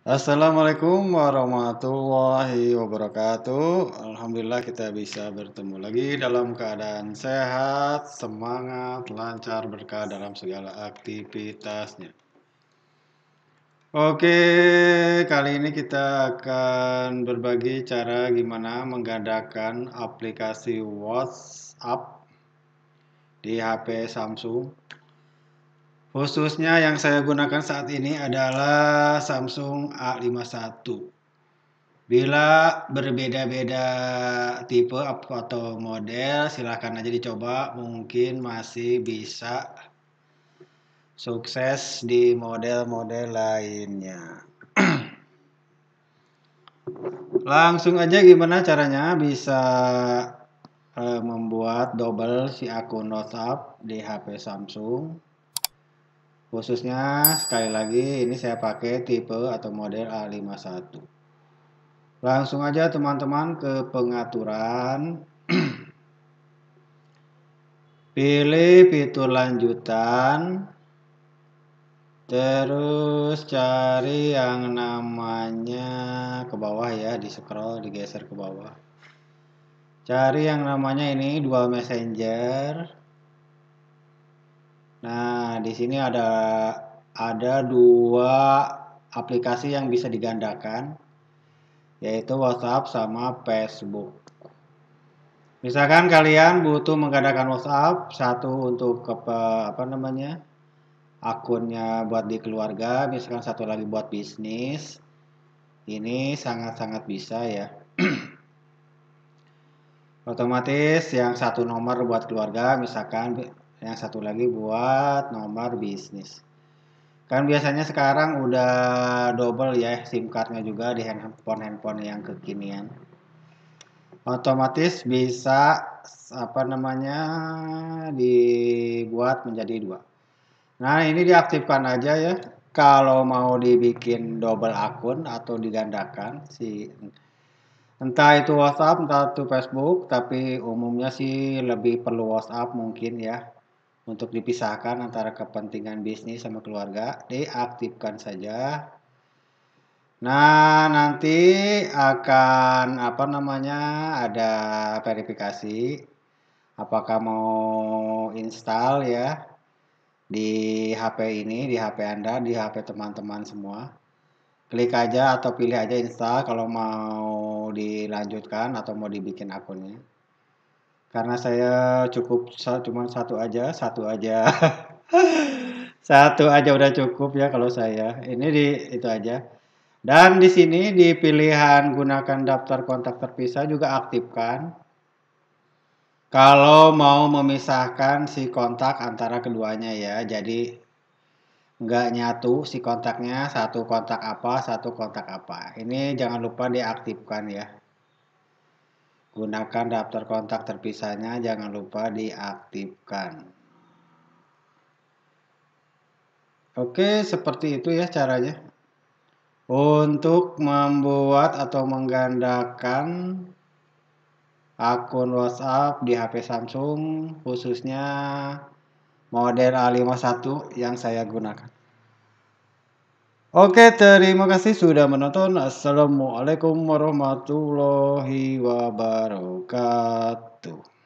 Assalamualaikum warahmatullahi wabarakatuh. Alhamdulillah kita bisa bertemu lagi dalam keadaan sehat, semangat, lancar, berkah dalam segala aktivitasnya. Oke, kali ini kita akan berbagi cara gimana menggandakan aplikasi WhatsApp di HP Samsung Khususnya yang saya gunakan saat ini adalah Samsung A51. Bila berbeda-beda tipe atau model, silahkan aja dicoba. Mungkin masih bisa sukses di model-model lainnya. Langsung aja gimana caranya bisa eh, membuat double si akun WhatsApp di HP Samsung Khususnya sekali lagi ini saya pakai tipe atau model A51. Langsung aja teman-teman ke pengaturan. Pilih fitur lanjutan. Terus cari yang namanya ke bawah ya, di scroll, digeser ke bawah. Cari yang namanya ini dual messenger Nah, di sini ada ada dua aplikasi yang bisa digandakan yaitu WhatsApp sama Facebook. Misalkan kalian butuh menggandakan WhatsApp, satu untuk ke apa namanya? akunnya buat di keluarga, misalkan satu lagi buat bisnis. Ini sangat-sangat bisa ya. Otomatis yang satu nomor buat keluarga, misalkan yang satu lagi buat nomor bisnis kan biasanya sekarang udah double ya SIM cardnya juga di handphone handphone yang kekinian otomatis bisa apa namanya dibuat menjadi dua nah ini diaktifkan aja ya kalau mau dibikin double akun atau digandakan si entah itu WhatsApp entah itu Facebook tapi umumnya sih lebih perlu WhatsApp mungkin ya untuk dipisahkan antara kepentingan bisnis sama keluarga diaktifkan saja nah nanti akan apa namanya ada verifikasi apakah mau install ya di HP ini di HP Anda di HP teman-teman semua klik aja atau pilih aja install kalau mau dilanjutkan atau mau dibikin akunnya karena saya cukup cuma satu aja satu aja satu aja udah cukup ya kalau saya ini di itu aja dan di sini di pilihan gunakan daftar kontak terpisah juga aktifkan kalau mau memisahkan si kontak antara keduanya ya jadi nggak nyatu si kontaknya satu kontak apa satu kontak apa ini jangan lupa diaktifkan ya Gunakan daftar kontak terpisahnya, jangan lupa diaktifkan. Oke, seperti itu ya caranya. Untuk membuat atau menggandakan akun WhatsApp di HP Samsung, khususnya model A51 yang saya gunakan. Oke, terima kasih sudah menonton. Assalamualaikum warahmatullahi wabarakatuh.